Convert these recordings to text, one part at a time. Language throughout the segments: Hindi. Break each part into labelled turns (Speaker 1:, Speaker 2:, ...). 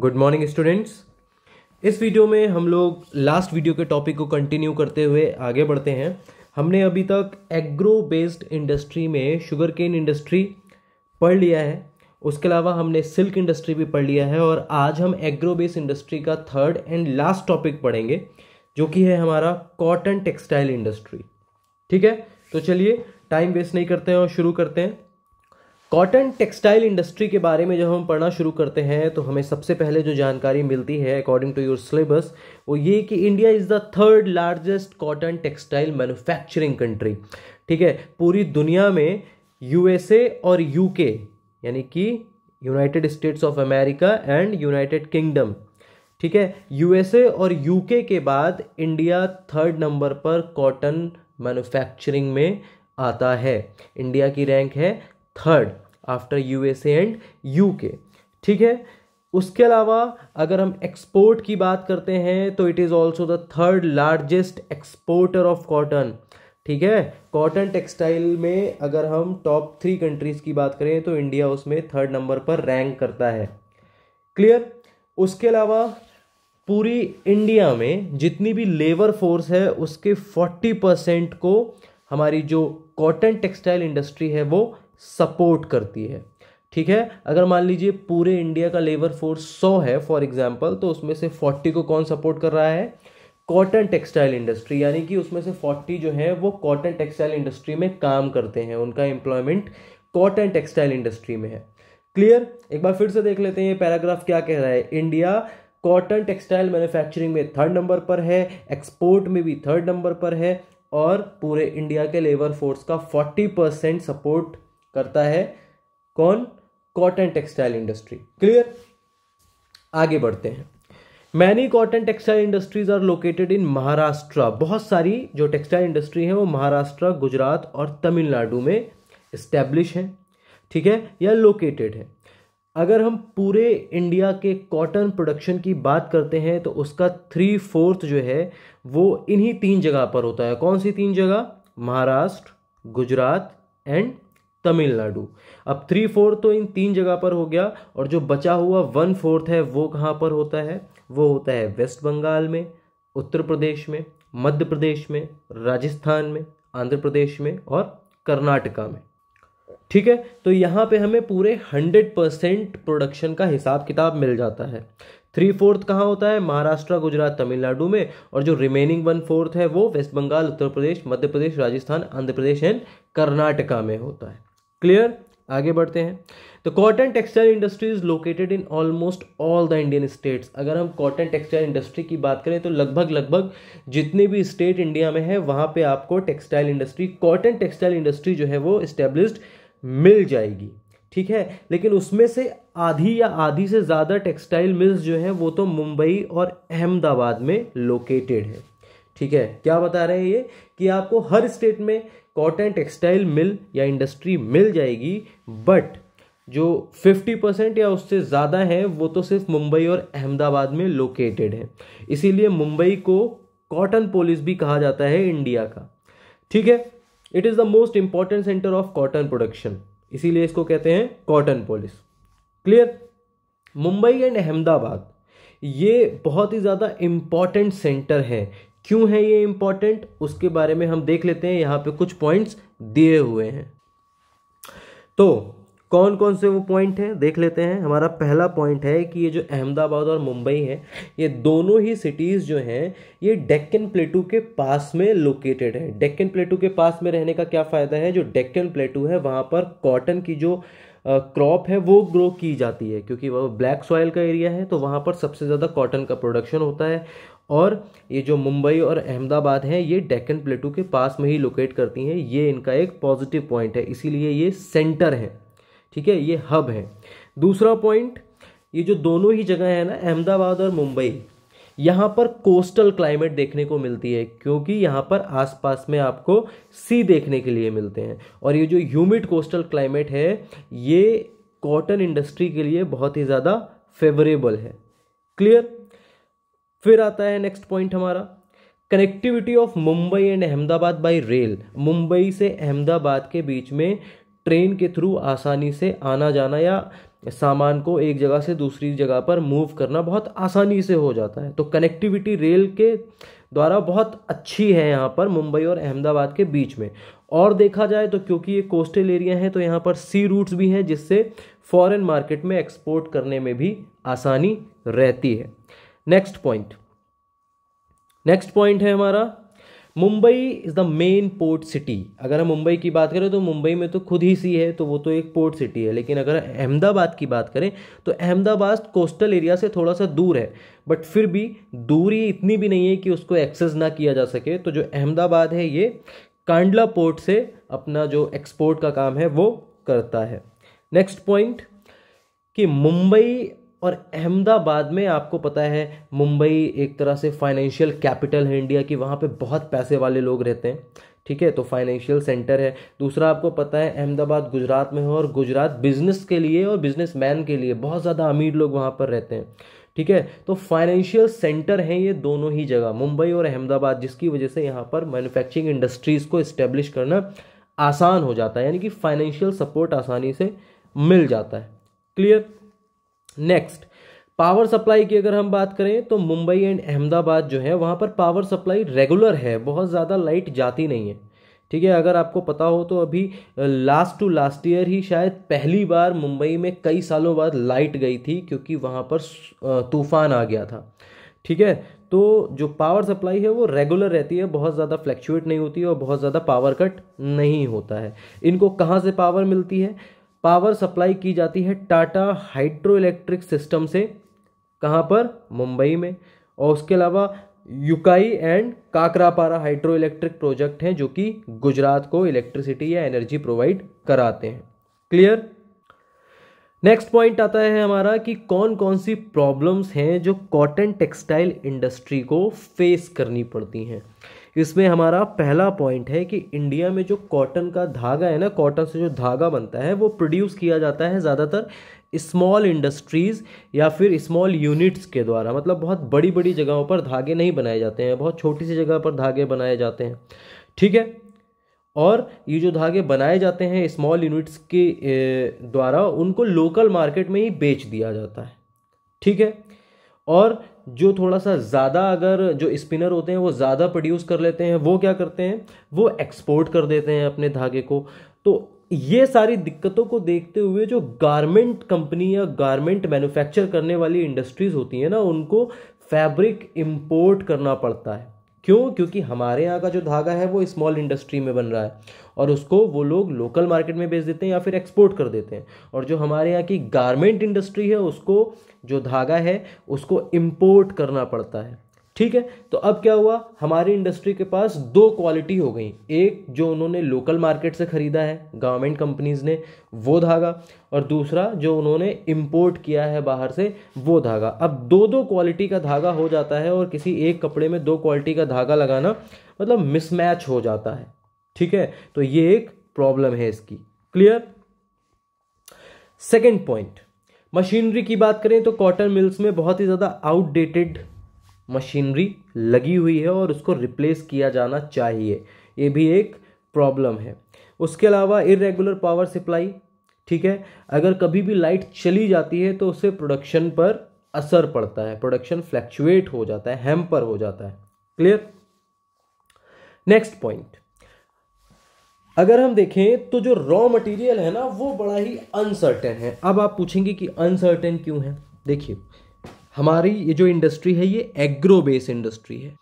Speaker 1: गुड मॉर्निंग स्टूडेंट्स इस वीडियो में हम लोग लास्ट वीडियो के टॉपिक को कंटिन्यू करते हुए आगे बढ़ते हैं हमने अभी तक एग्रो बेस्ड इंडस्ट्री में शुगर केन इंडस्ट्री पढ़ लिया है उसके अलावा हमने सिल्क इंडस्ट्री भी पढ़ लिया है और आज हम एग्रो बेस्ड इंडस्ट्री का थर्ड एंड लास्ट टॉपिक पढ़ेंगे जो कि है हमारा कॉटन टेक्सटाइल इंडस्ट्री ठीक है तो चलिए टाइम वेस्ट नहीं करते हैं और शुरू करते हैं कॉटन टेक्सटाइल इंडस्ट्री के बारे में जब हम पढ़ना शुरू करते हैं तो हमें सबसे पहले जो जानकारी मिलती है अकॉर्डिंग टू योर सिलेबस वो ये कि India is the third largest cotton textile manufacturing country ठीक है पूरी दुनिया में यूएसए और यूके यानी कि United States of America and United Kingdom ठीक है यूएसए और यूके के बाद इंडिया थर्ड नंबर पर कॉटन मैन्युफैक्चरिंग में आता है इंडिया की रैंक है third after USA and UK ठीक है उसके अलावा अगर हम एक्सपोर्ट की बात करते हैं तो it is also the third largest exporter of cotton ठीक है कॉटन टेक्सटाइल में अगर हम टॉप थ्री कंट्रीज़ की बात करें तो इंडिया उसमें थर्ड नंबर पर रैंक करता है क्लियर उसके अलावा पूरी इंडिया में जितनी भी लेबर फोर्स है उसके फोर्टी परसेंट को हमारी जो कॉटन टेक्सटाइल इंडस्ट्री है वो सपोर्ट करती है ठीक है अगर मान लीजिए पूरे इंडिया का लेबर फोर्स सौ है फॉर एग्जाम्पल तो उसमें से फोर्टी को कौन सपोर्ट कर रहा है कॉटन टेक्सटाइल इंडस्ट्री यानी कि उसमें से फोर्टी जो है वो कॉटन टेक्सटाइल इंडस्ट्री में काम करते हैं उनका एम्प्लॉयमेंट कॉटन टेक्सटाइल इंडस्ट्री में है क्लियर एक बार फिर से देख लेते हैं ये पैराग्राफ क्या कह रहा है इंडिया कॉटन टेक्सटाइल मैन्युफैक्चरिंग में थर्ड नंबर पर है एक्सपोर्ट में भी थर्ड नंबर पर है और पूरे इंडिया के लेबर फोर्स का फोर्टी परसेंट सपोर्ट करता है कौन कॉटन टेक्सटाइल इंडस्ट्री क्लियर आगे बढ़ते हैं many cotton textile industries are located in Maharashtra बहुत सारी जो टेक्सटाइल इंडस्ट्री है वो महाराष्ट्र गुजरात और तमिलनाडु में इस्टेब्लिश है ठीक है या लोकेटेड है अगर हम पूरे इंडिया के कॉटन प्रोडक्शन की बात करते हैं तो उसका थ्री फोर्थ जो है वो इन्हीं तीन जगह पर होता है कौन सी तीन जगह महाराष्ट्र गुजरात एंड तमिलनाडु अब थ्री फोर्थ तो इन तीन जगह पर हो गया और जो बचा हुआ वन फोर्थ है वो कहाँ पर होता है वो होता है वेस्ट बंगाल में उत्तर प्रदेश में मध्य प्रदेश में राजस्थान में आंध्र प्रदेश में और कर्नाटका में ठीक है तो यहाँ पे हमें पूरे हंड्रेड परसेंट प्रोडक्शन का हिसाब किताब मिल जाता है थ्री फोर्थ कहाँ होता है महाराष्ट्र गुजरात तमिलनाडु में और जो रिमेनिंग वन फोर्थ है वो वेस्ट बंगाल उत्तर प्रदेश मध्य प्रदेश राजस्थान आंध्र प्रदेश एंड कर्नाटका में होता है क्लियर आगे बढ़ते हैं तो cotton textile industry is located in almost all the Indian states अगर हम कॉटन टेक्सटाइल इंडस्ट्री की बात करें तो लगभग लगभग जितने भी स्टेट इंडिया में है वहाँ पे आपको textile industry cotton textile industry जो है वो इस्टेब्लिश्ड मिल जाएगी ठीक है लेकिन उसमें से आधी या आधी से ज़्यादा टेक्सटाइल मिल्स जो हैं वो तो मुंबई और अहमदाबाद में लोकेटेड है ठीक है क्या बता रहे हैं ये कि आपको हर स्टेट में कॉटन टेक्सटाइल मिल या इंडस्ट्री मिल जाएगी बट जो 50 परसेंट या उससे ज़्यादा है वो तो सिर्फ मुंबई और अहमदाबाद में लोकेटेड है इसीलिए मुंबई को कॉटन पोलिस भी कहा जाता है इंडिया का ठीक है it is the most important centre of cotton production इसीलिए इसको कहते हैं cottonopolis clear Mumbai and Ahmedabad ये बहुत ही ज़्यादा इम्पॉर्टेंट सेंटर है क्यों है ये इम्पॉर्टेंट उसके बारे में हम देख लेते हैं यहाँ पे कुछ पॉइंट्स दिए हुए हैं तो कौन कौन से वो पॉइंट हैं देख लेते हैं हमारा पहला पॉइंट है कि ये जो अहमदाबाद और मुंबई है ये दोनों ही सिटीज़ जो हैं ये डेक्कन प्लेटू के पास में लोकेटेड है डेक्कन प्लेटू के पास में रहने का क्या फ़ायदा है जो डेक्कन प्लेटू है वहाँ पर कॉटन की जो क्रॉप है वो ग्रो की जाती है क्योंकि वह ब्लैक सॉयल का एरिया है तो वहाँ पर सबसे ज़्यादा कॉटन का प्रोडक्शन होता है और ये जो मुंबई और अहमदाबाद हैं ये डेक्कन प्लेटू के पास में ही लोकेट करती हैं ये इनका एक पॉजिटिव पॉइंट है इसीलिए ये सेंटर है ठीक है ये हब है दूसरा पॉइंट ये जो दोनों ही जगह है ना अहमदाबाद और मुंबई यहाँ पर कोस्टल क्लाइमेट देखने को मिलती है क्योंकि यहाँ पर आसपास में आपको सी देखने के लिए मिलते हैं और ये जो ह्यूमिड कोस्टल क्लाइमेट है ये कॉटन इंडस्ट्री के लिए बहुत ही ज़्यादा फेवरेबल है क्लियर फिर आता है नेक्स्ट पॉइंट हमारा connectivity of Mumbai and Ahmedabad by rail Mumbai से अहमदाबाद के बीच में ट्रेन के थ्रू आसानी से आना जाना या सामान को एक जगह से दूसरी जगह पर मूव करना बहुत आसानी से हो जाता है तो कनेक्टिविटी रेल के द्वारा बहुत अच्छी है यहाँ पर मुंबई और अहमदाबाद के बीच में और देखा जाए तो क्योंकि ये कोस्टल एरिया है तो यहाँ पर सी रूट्स भी हैं जिससे फॉरेन मार्केट में एक्सपोर्ट करने में भी आसानी रहती है नेक्स्ट पॉइंट नेक्स्ट पॉइंट है हमारा Mumbai is the main port city अगर हम मुंबई की बात करें तो मुंबई में तो खुद ही सी है तो वो तो एक पोर्ट सिटी है लेकिन अगर अहमदाबाद की बात करें तो अहमदाबाद कोस्टल एरिया से थोड़ा सा दूर है बट फिर भी दूरी इतनी भी नहीं है कि उसको एक्सेस ना किया जा सके तो जो अहमदाबाद है ये कांडला पोर्ट से अपना जो एक्सपोर्ट का काम है वो करता है नेक्स्ट पॉइंट कि मुंबई और अहमदाबाद में आपको पता है मुंबई एक तरह से फाइनेंशियल कैपिटल है इंडिया की वहाँ पे बहुत पैसे वाले लोग रहते हैं ठीक है तो फाइनेंशियल सेंटर है दूसरा आपको पता है अहमदाबाद गुजरात में है और गुजरात बिजनेस के लिए और बिजनेस मैन के लिए बहुत ज़्यादा अमीर लोग वहाँ पर रहते हैं ठीक है तो फाइनेंशियल सेंटर हैं ये दोनों ही जगह मुंबई और अहमदाबाद जिसकी वजह से यहाँ पर मैन्युफैक्चरिंग इंडस्ट्रीज़ को इस्टेब्लिश करना आसान हो जाता है यानी कि फाइनेंशियल सपोर्ट आसानी से मिल जाता है क्लियर नेक्स्ट पावर सप्लाई की अगर हम बात करें तो मुंबई एंड अहमदाबाद जो है वहाँ पर पावर सप्लाई रेगुलर है बहुत ज़्यादा लाइट जाती नहीं है ठीक है अगर आपको पता हो तो अभी लास्ट टू लास्ट ईयर ही शायद पहली बार मुंबई में कई सालों बाद लाइट गई थी क्योंकि वहाँ पर तूफान आ गया था ठीक है तो जो पावर सप्लाई है वो रेगुलर रहती है बहुत ज़्यादा फ्लैक्चुएट नहीं होती है और बहुत ज़्यादा पावर कट नहीं होता है इनको कहाँ से पावर मिलती है पावर सप्लाई की जाती है टाटा हाइड्रो इलेक्ट्रिक सिस्टम से कहाँ पर मुंबई में और उसके अलावा Ukai and Kakrapar hydro electric project हैं जो कि गुजरात को इलेक्ट्रिसिटी या एनर्जी प्रोवाइड कराते हैं क्लियर नेक्स्ट पॉइंट आता है हमारा कि कौन कौन सी प्रॉब्लम्स हैं जो कॉटन टेक्सटाइल इंडस्ट्री को फेस करनी पड़ती हैं इसमें हमारा पहला पॉइंट है कि इंडिया में जो कॉटन का धागा है ना कॉटन से जो धागा बनता है वो प्रोड्यूस किया जाता है ज़्यादातर स्मॉल इंडस्ट्रीज़ या फिर स्मॉल यूनिट्स के द्वारा मतलब बहुत बड़ी बड़ी जगहों पर धागे नहीं बनाए जाते हैं बहुत छोटी सी जगह पर धागे बनाए जाते हैं ठीक है और ये जो धागे बनाए जाते हैं स्मॉल यूनिट्स के द्वारा उनको लोकल मार्केट में ही बेच दिया जाता है ठीक है और जो थोड़ा सा ज़्यादा अगर जो स्पिनर होते हैं वो ज़्यादा प्रोड्यूस कर लेते हैं वो क्या करते हैं वो एक्सपोर्ट कर देते हैं अपने धागे को तो ये सारी दिक्कतों को देखते हुए जो गारमेंट कंपनी या गारमेंट मैन्युफैक्चर करने वाली इंडस्ट्रीज़ होती हैं ना उनको फैब्रिक इम्पोर्ट करना पड़ता है क्यों क्योंकि हमारे यहाँ का जो धागा है वो स्मॉल इंडस्ट्री में बन रहा है और उसको वो लोग लोकल मार्केट में बेच देते हैं या फिर एक्सपोर्ट कर देते हैं और जो हमारे यहाँ की गारमेंट इंडस्ट्री है उसको जो धागा है उसको इम्पोर्ट करना पड़ता है ठीक है तो अब क्या हुआ हमारी इंडस्ट्री के पास दो क्वालिटी हो गई एक जो उन्होंने लोकल मार्केट से ख़रीदा है गवर्नमेंट कंपनीज़ ने वो धागा और दूसरा जो उन्होंने इंपोर्ट किया है बाहर से वो धागा अब दो दो क्वालिटी का धागा हो जाता है और किसी एक कपड़े में दो क्वालिटी का धागा लगाना मतलब मिसमैच हो जाता है ठीक है तो ये एक प्रॉब्लम है इसकी क्लियर सेकेंड पॉइंट मशीनरी की बात करें तो कॉटन मिल्स में बहुत ही ज़्यादा आउटडेटेड मशीनरी लगी हुई है और उसको रिप्लेस किया जाना चाहिए ये भी एक प्रॉब्लम है उसके अलावा इरेगुलर पावर सप्लाई ठीक है अगर कभी भी लाइट चली जाती है तो उससे प्रोडक्शन पर असर पड़ता है प्रोडक्शन फ्लैक्चुएट हो जाता है हैम्पर हो जाता है क्लियर नेक्स्ट पॉइंट अगर हम देखें तो जो रॉ मटेरियल है ना वो बड़ा ही अनसर्टेन है अब आप पूछेंगे कि अनसर्टेन क्यों है देखिए हमारी ये जो इंडस्ट्री है ये एग्रो बेस इंडस्ट्री है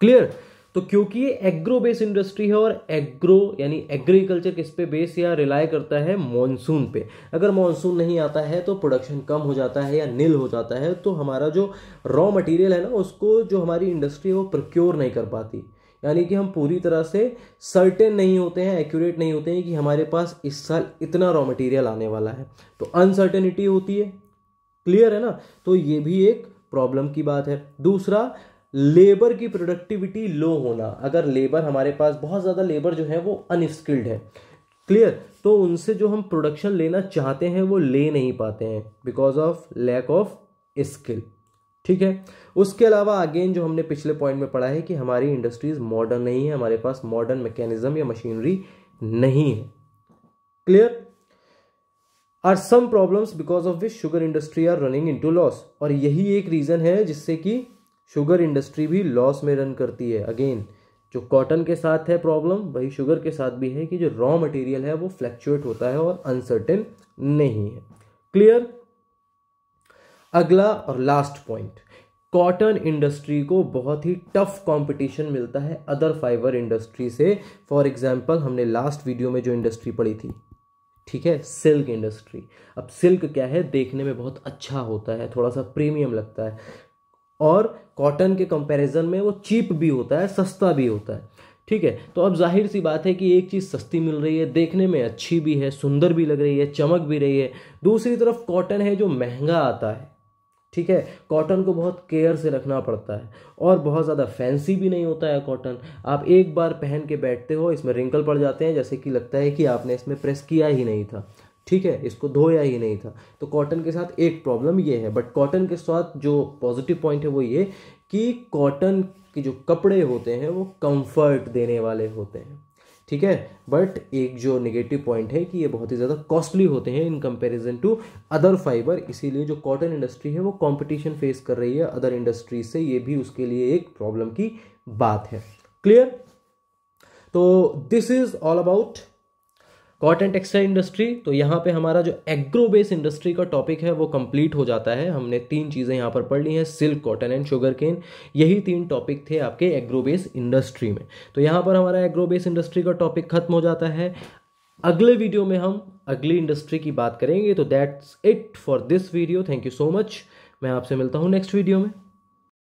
Speaker 1: क्लियर तो क्योंकि ये एग्रो बेस इंडस्ट्री है और एग्रो यानी एग्रीकल्चर किस पे बेस या रिलाय करता है मॉनसून पे अगर मॉनसून नहीं आता है तो प्रोडक्शन कम हो जाता है या नील हो जाता है तो हमारा जो रॉ मटेरियल है ना उसको जो हमारी इंडस्ट्री है वो प्रोक्योर नहीं कर पाती यानी कि हम पूरी तरह से सर्टेन नहीं होते हैं एक्यूरेट नहीं होते हैं कि हमारे पास इस साल इतना रॉ मटेरियल आने वाला है तो अनसर्टेनिटी होती है क्लियर है ना तो ये भी एक प्रॉब्लम की बात है दूसरा लेबर की प्रोडक्टिविटी लो होना अगर लेबर हमारे पास बहुत ज़्यादा लेबर जो है वो अनस्किल्ड है क्लियर तो उनसे जो हम प्रोडक्शन लेना चाहते हैं वो ले नहीं पाते हैं because of lack of skill ठीक है उसके अलावा अगेन जो हमने पिछले पॉइंट में पढ़ा है कि हमारी इंडस्ट्रीज मॉडर्न नहीं है हमारे पास मॉडर्न मैकेनिज्म या मशीनरी नहीं है clear are some problems because of which sugar industry are running into loss और यही एक रीज़न है जिससे कि शुगर इंडस्ट्री भी लॉस में रन करती है अगेन जो कॉटन के साथ है प्रॉब्लम वही शुगर के साथ भी है कि जो रॉ मटेरियल है वो फ्लैक्चुएट होता है और अनसर्टेन नहीं है क्लियर अगला और लास्ट पॉइंट कॉटन इंडस्ट्री को बहुत ही टफ कंपटीशन मिलता है अदर फाइबर इंडस्ट्री से फॉर एग्जांपल हमने लास्ट वीडियो में जो इंडस्ट्री पढ़ी थी ठीक है सिल्क इंडस्ट्री अब सिल्क क्या है देखने में बहुत अच्छा होता है थोड़ा सा प्रीमियम लगता है और कॉटन के कंपैरिजन में वो चीप भी होता है सस्ता भी होता है ठीक है तो अब जाहिर सी बात है कि एक चीज़ सस्ती मिल रही है देखने में अच्छी भी है सुंदर भी लग रही है चमक भी रही है दूसरी तरफ कॉटन है जो महंगा आता है ठीक है कॉटन को बहुत केयर से रखना पड़ता है और बहुत ज़्यादा फैंसी भी नहीं होता है कॉटन आप एक बार पहन के बैठते हो इसमें रिंकल पड़ जाते हैं जैसे कि लगता है कि आपने इसमें प्रेस किया ही नहीं था ठीक है इसको धोया ही नहीं था तो कॉटन के साथ एक प्रॉब्लम ये है बट कॉटन के साथ जो पॉजिटिव पॉइंट है वो ये कि कॉटन के जो कपड़े होते हैं वो कंफर्ट देने वाले होते हैं ठीक है बट एक जो नेगेटिव पॉइंट है कि ये बहुत ही ज़्यादा कॉस्टली होते हैं in comparison to other fibre इसीलिए जो कॉटन इंडस्ट्री है वो कंपटीशन फेस कर रही है अदर इंडस्ट्रीज से ये भी उसके लिए एक प्रॉब्लम की बात है क्लियर तो this is all about cotton textile industry तो यहाँ पे हमारा जो एग्रो बेस इंडस्ट्री का टॉपिक है वो कंप्लीट हो जाता है हमने तीन चीज़ें यहाँ पर पढ़ ली हैं silk cotton and sugarcane यही तीन टॉपिक थे आपके एग्रो बेस इंडस्ट्री में तो यहाँ पर हमारा एग्रो बेस इंडस्ट्री का टॉपिक खत्म हो जाता है अगले वीडियो में हम अगली इंडस्ट्री की बात करेंगे तो that's it for this video thank you so much मैं आपसे मिलता हूँ नेक्स्ट वीडियो में